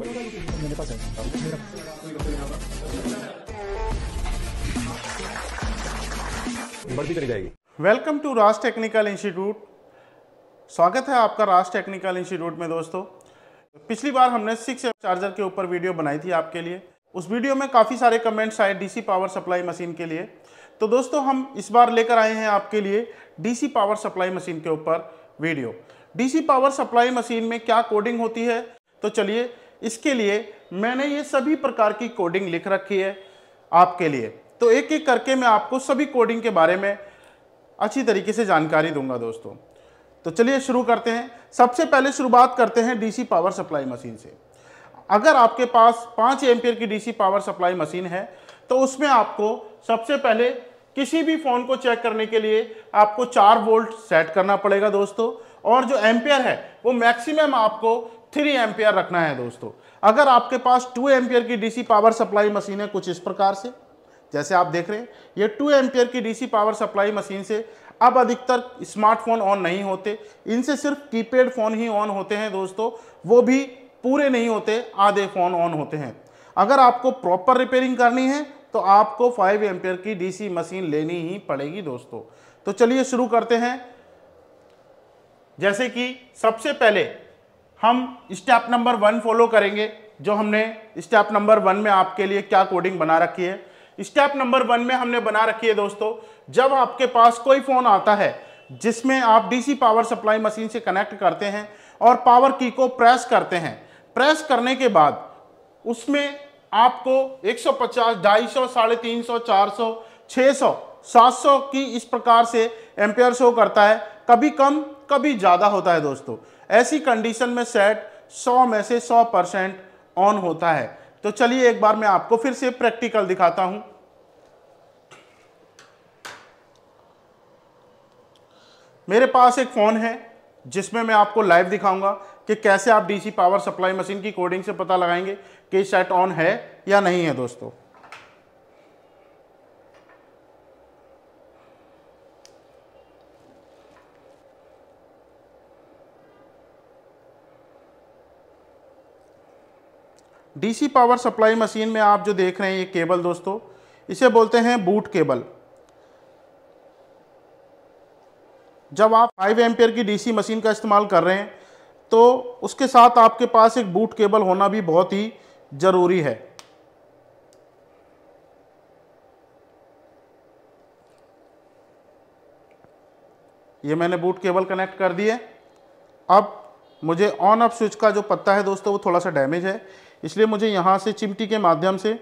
मेरे पास है बढ़ती चली जाएगी welcome to Raj technical institute स्वागत है आपका राज टेक्निकल इंस्टीट्यूट में दोस्तों पिछली बार हमने सिक्स चार्जर के ऊपर वीडियो बनाई थी आपके लिए उस वीडियो में काफ़ी सारे कमेंट्स आए डीसी पावर सप्लाई मशीन के लिए तो दोस्तों हम इस बार लेकर आए हैं आपके लिए डीसी पावर सप्लाई मशीन के ऊपर video DC power supply machine में क्या कोडिंग होती है तो चलिए इसके लिए मैंने ये सभी प्रकार की कोडिंग लिख रखी है आपके लिए तो एक एक करके मैं आपको सभी कोडिंग के बारे में अच्छी तरीके से जानकारी दूंगा दोस्तों तो चलिए शुरू करते हैं सबसे पहले शुरुआत करते हैं डीसी पावर सप्लाई मशीन से अगर आपके पास पाँच एमपियर की डीसी पावर सप्लाई मशीन है तो उसमें आपको सबसे पहले किसी भी फ़ोन को चेक करने के लिए आपको चार वोल्ट सेट करना पड़ेगा दोस्तों और जो एम्पियर है वो मैक्सिमम आपको थ्री एम्पियर रखना है दोस्तों अगर आपके पास टू एम्पियर की डीसी पावर सप्लाई मशीन है कुछ इस प्रकार से जैसे आप देख रहे हैं ये टू एम्पियर की डीसी पावर सप्लाई मशीन से अब अधिकतर स्मार्टफोन ऑन नहीं होते इनसे सिर्फ कीपैड फ़ोन ही ऑन होते हैं दोस्तों वो भी पूरे नहीं होते आधे फ़ोन ऑन होते हैं अगर आपको प्रॉपर रिपेयरिंग करनी है तो आपको 5 एम्पियर की डीसी मशीन लेनी ही पड़ेगी दोस्तों तो चलिए शुरू करते हैं जैसे कि सबसे पहले हम स्टेप नंबर वन फॉलो करेंगे जो हमने स्टेप नंबर वन में आपके लिए क्या कोडिंग बना रखी है स्टेप नंबर वन में हमने बना रखी है दोस्तों जब आपके पास कोई फ़ोन आता है जिसमें आप डीसी पावर सप्लाई मशीन से कनेक्ट करते हैं और पावर की को प्रेस करते हैं प्रेस करने के बाद उसमें आपको 150, 250, साढ़े तीन सौ चार सौ छः सौ सात सौ की इस प्रकार से एम्पेयर शो करता है कभी कम कभी ज़्यादा होता है दोस्तों ऐसी कंडीशन में सेट 100 में से 100 परसेंट ऑन होता है तो चलिए एक बार मैं आपको फिर से प्रैक्टिकल दिखाता हूं मेरे पास एक फ़ोन है जिसमें मैं आपको लाइव दिखाऊंगा कि कैसे आप डीसी पावर सप्लाई मशीन की कोडिंग से पता लगाएंगे कि सेट ऑन है या नहीं है दोस्तों डीसी पावर सप्लाई मशीन में आप जो देख रहे हैं ये केबल दोस्तों इसे बोलते हैं बूट केबल जब आप 5 एम्पेयर की डीसी मशीन का इस्तेमाल कर रहे हैं तो उसके साथ आपके पास एक बूट केबल होना भी बहुत ही ज़रूरी है ये मैंने बूट केबल कनेक्ट कर दिए अब मुझे ऑन ऑफ स्विच का जो पत्ता है दोस्तों वो थोड़ा सा डैमेज है इसलिए मुझे यहाँ से चिमटी के माध्यम से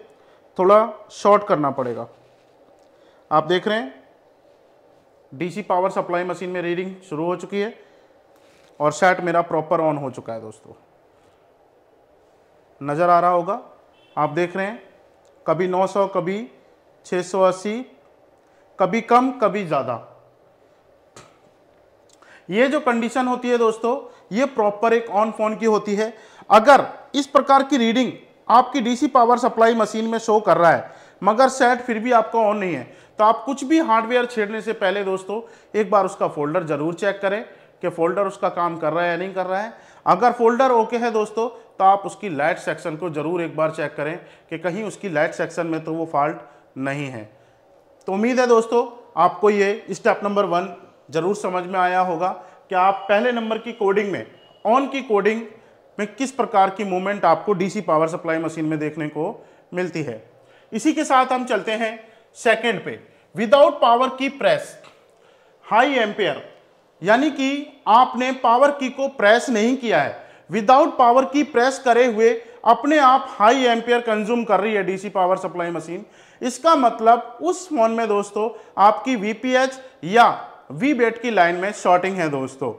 थोड़ा शॉर्ट करना पड़ेगा आप देख रहे हैं डीसी पावर सप्लाई मशीन में रीडिंग शुरू हो चुकी है और सेट मेरा प्रॉपर ऑन हो चुका है दोस्तों नज़र आ रहा होगा आप देख रहे हैं कभी 900 कभी 680 कभी कम कभी ज़्यादा ये जो कंडीशन होती है दोस्तों ये प्रॉपर एक ऑन फोन की होती है अगर इस प्रकार की रीडिंग आपकी डीसी पावर सप्लाई मशीन में शो कर रहा है मगर सेट फिर भी आपका ऑन नहीं है तो आप कुछ भी हार्डवेयर छेड़ने से पहले दोस्तों एक बार उसका फोल्डर ज़रूर चेक करें कि फोल्डर उसका काम कर रहा है या नहीं कर रहा है अगर फोल्डर ओके है दोस्तों तो आप उसकी लाइट सेक्शन को ज़रूर एक बार चेक करें कि कहीं उसकी लाइट सेक्शन में तो वो फॉल्ट नहीं है तो उम्मीद है दोस्तों आपको ये स्टेप नंबर वन ज़रूर समझ में आया होगा कि आप पहले नंबर की कोडिंग में ऑन की कोडिंग में किस प्रकार की मूवमेंट आपको डीसी पावर सप्लाई मशीन में देखने को मिलती है इसी के साथ हम चलते हैं सेकंड पे विदाउट पावर की प्रेस हाई एम्पेयर यानी कि आपने पावर की को प्रेस नहीं किया है विदाउट पावर की प्रेस करे हुए अपने आप हाई एम्पेयर कंज्यूम कर रही है डीसी पावर सप्लाई मशीन इसका मतलब उस फोन में दोस्तों आपकी वीपीएच या वी बेट की लाइन में शॉर्टिंग है दोस्तों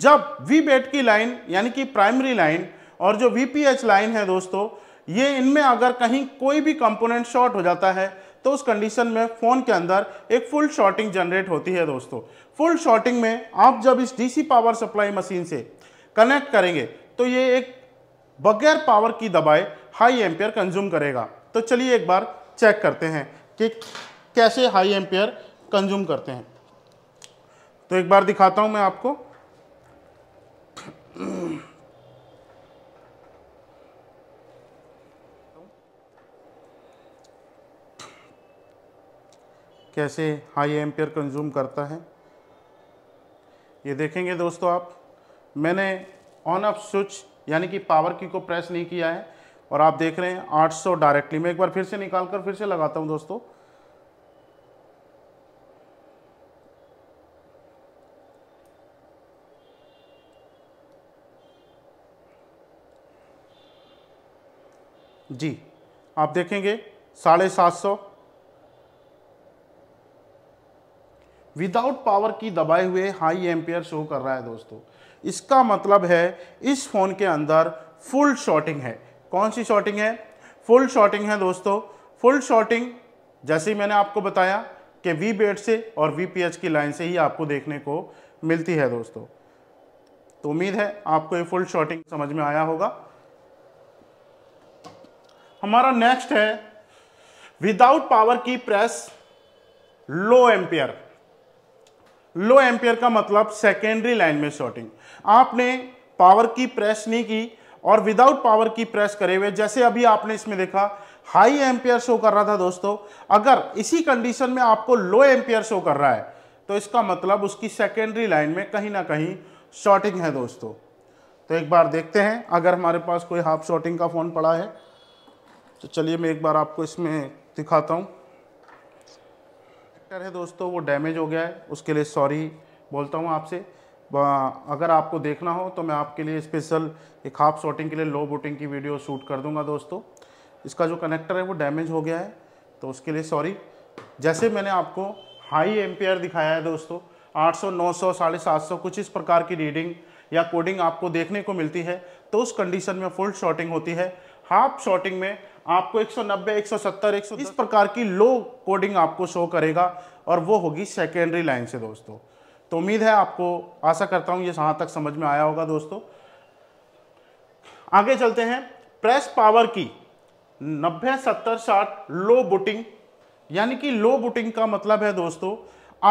जब वी बेट की लाइन यानी कि प्राइमरी लाइन और जो वी लाइन है दोस्तों ये इनमें अगर कहीं कोई भी कंपोनेंट शॉर्ट हो जाता है तो उस कंडीशन में फ़ोन के अंदर एक फुल शॉर्टिंग जनरेट होती है दोस्तों फुल शॉर्टिंग में आप जब इस डीसी पावर सप्लाई मशीन से कनेक्ट करेंगे तो ये एक बगैर पावर की दबाए हाई एम्पेयर कंज्यूम करेगा तो चलिए एक बार चेक करते हैं कि कैसे हाई एम्पेयर कंज्यूम करते हैं तो एक बार दिखाता हूं मैं आपको कैसे हाई एम्पियर कंज्यूम करता है ये देखेंगे दोस्तों आप मैंने ऑन ऑफ स्विच यानी कि पावर की को प्रेस नहीं किया है और आप देख रहे हैं 800 डायरेक्टली मैं एक बार फिर से निकाल कर फिर से लगाता हूं दोस्तों जी आप देखेंगे साढ़े सात सौ विदाउट पावर की दबाए हुए हाई एम्पेयर शो कर रहा है दोस्तों इसका मतलब है इस फ़ोन के अंदर फुल शॉटिंग है कौन सी शॉटिंग है फुल शॉटिंग है दोस्तों फुल शॉटिंग जैसे ही मैंने आपको बताया कि वी बेड से और वी पी एच की लाइन से ही आपको देखने को मिलती है दोस्तों तो उम्मीद है आपको ये फुल शॉटिंग समझ में आया होगा हमारा नेक्स्ट है विदाउट पावर की press low ampere low ampere का मतलब सेकेंडरी लाइन में शॉर्टिंग आपने पावर की प्रेस नहीं की और विदाउट पावर की प्रेस करे हुए जैसे अभी आपने इसमें देखा हाई एम्पियर शो कर रहा था दोस्तों अगर इसी कंडीशन में आपको लो एम्पियर शो कर रहा है तो इसका मतलब उसकी सेकेंडरी लाइन में कहीं ना कहीं शॉर्टिंग है दोस्तों तो एक बार देखते हैं अगर हमारे पास कोई हाफ शॉर्टिंग का फ़ोन पड़ा है तो चलिए मैं एक बार आपको इसमें दिखाता हूँ ट्रैक्टर है दोस्तों वो डैमेज हो गया है उसके लिए सॉरी बोलता हूँ आपसे अगर आपको देखना हो तो मैं आपके लिए स्पेशल एक हाफ शॉटिंग के लिए लो बोटिंग की वीडियो शूट कर दूंगा दोस्तों इसका जो कनेक्टर है वो डैमेज हो गया है तो उसके लिए सॉरी जैसे मैंने आपको हाई एम्पेयर दिखाया है दोस्तों 800, 900, साढ़े सात कुछ इस प्रकार की रीडिंग या कोडिंग आपको देखने को मिलती है तो उस कंडीशन में फुल शॉटिंग होती है हाफ शॉटिंग में आपको 190, 170, 110 इस प्रकार की लो कोडिंग आपको शो करेगा और वो होगी सेकेंडरी लाइन से दोस्तों तो उम्मीद है आपको आशा करता हूँ ये यहाँ तक समझ में आया होगा दोस्तों आगे चलते हैं प्रेस पावर की 90, 70, 60 लो बुटिंग यानी कि लो बुटिंग का मतलब है दोस्तों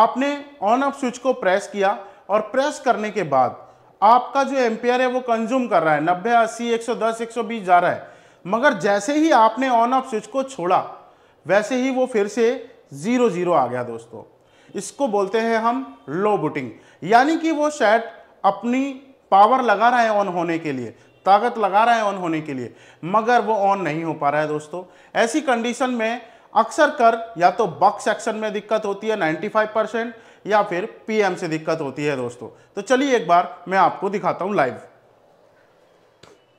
आपने ऑन ऑफ स्विच को प्रेस किया और प्रेस करने के बाद आपका जो एम्पेयर है वो कंज्यूम कर रहा है 90, 80, 110, 120 जा रहा है मगर जैसे ही आपने ऑन ऑफ स्विच को छोड़ा वैसे ही वो फिर से ज़ीरो ज़ीरो आ गया दोस्तों इसको बोलते हैं हम लो बुटिंग यानी कि वो सेट अपनी पावर लगा रहा है ऑन होने के लिए ताकत लगा रहा है ऑन होने के लिए मगर वो ऑन नहीं हो पा रहा है दोस्तों ऐसी कंडीशन में अक्सर कर या तो बक सेक्शन में दिक्कत होती है 95 परसेंट या फिर पीएम से दिक्कत होती है दोस्तों तो चलिए एक बार मैं आपको दिखाता हूँ लाइव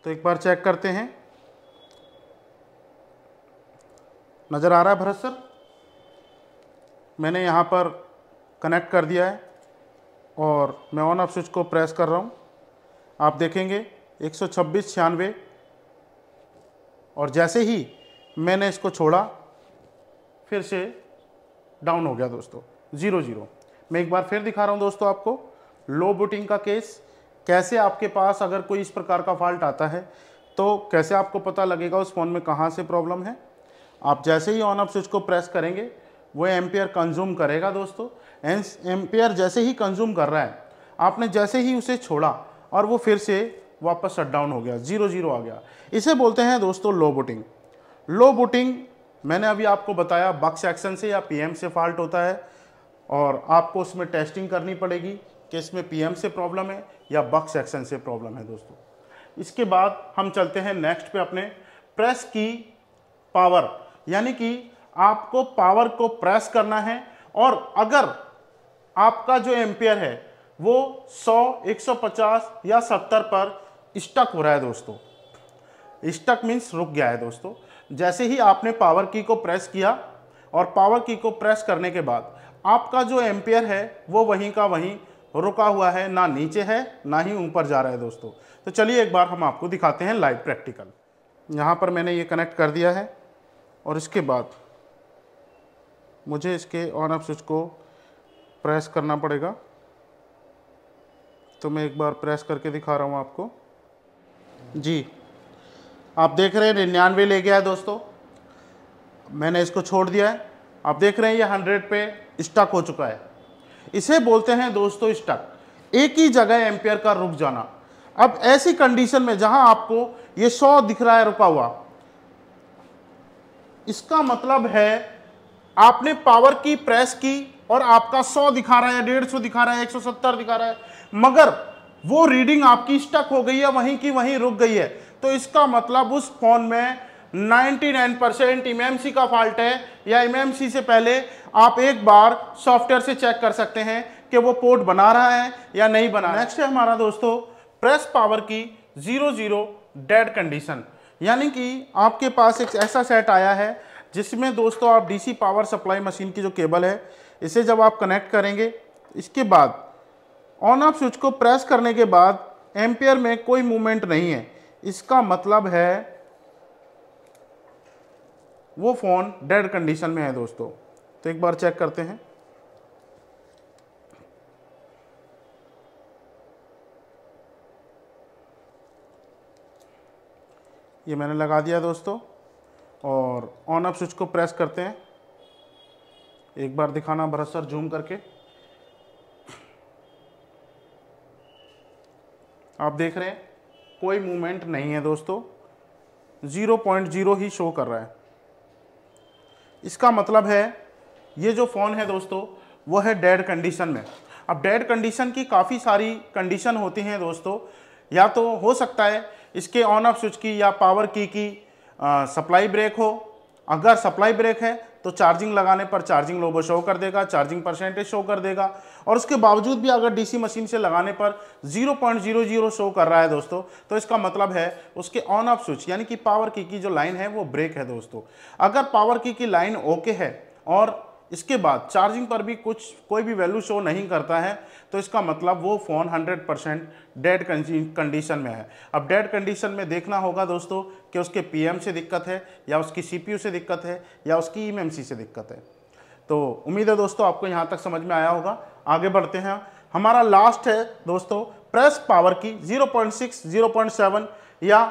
तो एक बार चेक करते हैं नज़र आ रहा है भरत सर मैंने यहाँ पर कनेक्ट कर दिया है और मैं ऑन ऑफ स्विच को प्रेस कर रहा हूँ आप देखेंगे एक सौ छब्बीस छियानवे और जैसे ही मैंने इसको छोड़ा फिर से डाउन हो गया दोस्तों ज़ीरो ज़ीरो मैं एक बार फिर दिखा रहा हूँ दोस्तों आपको लो बुटिंग का केस कैसे आपके पास अगर कोई इस प्रकार का फॉल्ट आता है तो कैसे आपको पता लगेगा उस फ़ोन में कहाँ से प्रॉब्लम है आप जैसे ही ऑन ऑफ स्विच को प्रेस करेंगे वो एम्पेयर कंज्यूम करेगा दोस्तों एंस एम्पेयर जैसे ही कंज्यूम कर रहा है आपने जैसे ही उसे छोड़ा और वो फिर से वापस शट डाउन हो गया जीरो जीरो आ गया इसे बोलते हैं दोस्तों लो बुटिंग लो बुटिंग मैंने अभी आपको बताया बक्स एक्शन से या पीएम से फॉल्ट होता है और आपको उसमें टेस्टिंग करनी पड़ेगी कि इसमें पीएम से प्रॉब्लम है या बक्स एक्शन से प्रॉब्लम है दोस्तों इसके बाद हम चलते हैं नेक्स्ट पे अपने प्रेस की पावर यानी कि आपको पावर को प्रेस करना है और अगर आपका जो एम्पियर है वो 100, 150 या 70 पर स्टक हो रहा है दोस्तों स्टक मीन्स रुक गया है दोस्तों जैसे ही आपने पावर की को प्रेस किया और पावर की को प्रेस करने के बाद आपका जो एम्पियर है वो वहीं का वहीं रुका हुआ है ना नीचे है ना ही ऊपर जा रहा है दोस्तों तो चलिए एक बार हम आपको दिखाते हैं लाइव प्रैक्टिकल यहाँ पर मैंने ये कनेक्ट कर दिया है और इसके बाद मुझे इसके ऑन ऑफ स्विच को प्रेस करना पड़ेगा तो मैं एक बार प्रेस करके दिखा रहा हूँ आपको जी आप देख रहे हैं निन्यानवे ले गया है दोस्तों मैंने इसको छोड़ दिया है आप देख रहे हैं ये हंड्रेड पे स्टक हो चुका है इसे बोलते हैं दोस्तों स्टक एक ही जगह एम्पियर का रुक जाना अब ऐसी कंडीशन में जहां आपको ये सौ दिख रहा है रुका हुआ इसका मतलब है आपने पावर की प्रेस की और आपका 100 दिखा रहा है डेढ़ सौ दिखा रहा है 170 दिखा रहा है मगर वो रीडिंग आपकी स्टक हो गई है वहीं की वहीं रुक गई है तो इसका मतलब उस फोन में 99 परसेंट एम का फॉल्ट है या एम से पहले आप एक बार सॉफ्टवेयर से चेक कर सकते हैं कि वो पोर्ट बना रहा है या नहीं बना नेक्स्ट है हमारा दोस्तों प्रेस पावर की जीरो जीरो डेड कंडीशन यानी कि आपके पास एक ऐसा सेट आया है जिसमें दोस्तों आप डीसी पावर सप्लाई मशीन की जो केबल है इसे जब आप कनेक्ट करेंगे इसके बाद ऑन ऑफ स्विच को प्रेस करने के बाद एम्पेयर में कोई मूवमेंट नहीं है इसका मतलब है वो फ़ोन डेड कंडीशन में है दोस्तों तो एक बार चेक करते हैं ये मैंने लगा दिया दोस्तों और ऑन अप स्विच को प्रेस करते हैं एक बार दिखाना भरत सर जूम करके आप देख रहे हैं कोई मूवमेंट नहीं है दोस्तों ज़ीरो पॉइंट ज़ीरो ही शो कर रहा है इसका मतलब है ये जो फ़ोन है दोस्तों वो है डेड कंडीशन में अब डेड कंडीशन की काफ़ी सारी कंडीशन होती हैं दोस्तों या तो हो सकता है इसके ऑन ऑफ स्विच की या पावर की की सप्लाई ब्रेक हो अगर सप्लाई ब्रेक है तो चार्जिंग लगाने पर चार्जिंग लोबो शो कर देगा चार्जिंग परसेंटेज शो कर देगा और उसके बावजूद भी अगर डीसी मशीन से लगाने पर 0.00 शो कर रहा है दोस्तों तो इसका मतलब है उसके ऑन ऑफ स्विच यानी कि पावर की की जो लाइन है वो ब्रेक है दोस्तों अगर पावर की की लाइन ओके है और इसके बाद चार्जिंग पर भी कुछ कोई भी वैल्यू शो नहीं करता है तो इसका मतलब वो फ़ोन 100 परसेंट डेड कंडीशन में है अब डेड कंडीशन में देखना होगा दोस्तों कि उसके पीएम से दिक्कत है या उसकी सीपीयू से दिक्कत है या उसकी ईएमएमसी से दिक्कत है तो उम्मीद है दोस्तों आपको यहाँ तक समझ में आया होगा आगे बढ़ते हैं हमारा लास्ट है दोस्तों प्रेस पावर की जीरो पॉइंट या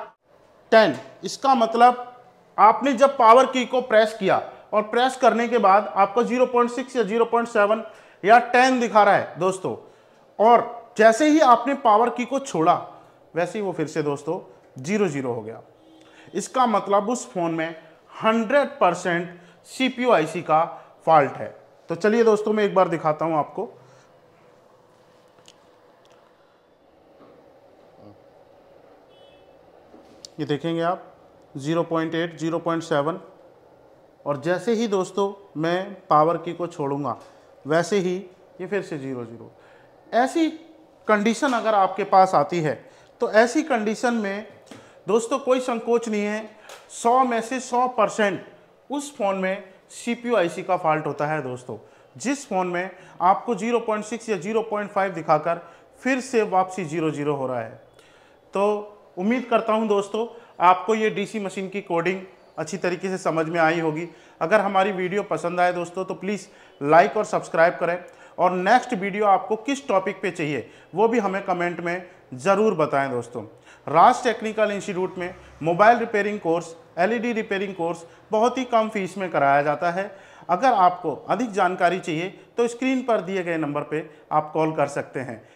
टेन इसका मतलब आपने जब पावर की को प्रेस किया और प्रेस करने के बाद आपको 0.6 या 0.7 या 10 दिखा रहा है दोस्तों और जैसे ही आपने पावर की को छोड़ा वैसे ही वो फिर से दोस्तों जीरो जीरो हो गया इसका मतलब उस फ़ोन में 100 परसेंट सी का फॉल्ट है तो चलिए दोस्तों मैं एक बार दिखाता हूं आपको ये देखेंगे आप 0.8, 0.7 और जैसे ही दोस्तों मैं पावर की को छोड़ूंगा वैसे ही ये फिर से ज़ीरो ज़ीरो ऐसी कंडीशन अगर आपके पास आती है तो ऐसी कंडीशन में दोस्तों कोई संकोच नहीं है 100 में से 100 परसेंट उस फ़ोन में सी पी आई सी का फॉल्ट होता है दोस्तों जिस फ़ोन में आपको 0.6 या 0.5 दिखाकर फिर से वापसी जीरो जीरो हो रहा है तो उम्मीद करता हूं दोस्तों आपको ये डीसी मशीन की कोडिंग अच्छी तरीके से समझ में आई होगी अगर हमारी वीडियो पसंद आए दोस्तों तो प्लीज़ लाइक और सब्सक्राइब करें और नेक्स्ट वीडियो आपको किस टॉपिक पे चाहिए वो भी हमें कमेंट में ज़रूर बताएं दोस्तों राज टेक्निकल इंस्टीट्यूट में mobile repairing course LED repairing course बहुत ही कम फीस में कराया जाता है अगर आपको अधिक जानकारी चाहिए तो स्क्रीन पर दिए गए नंबर पर आप कॉल कर सकते हैं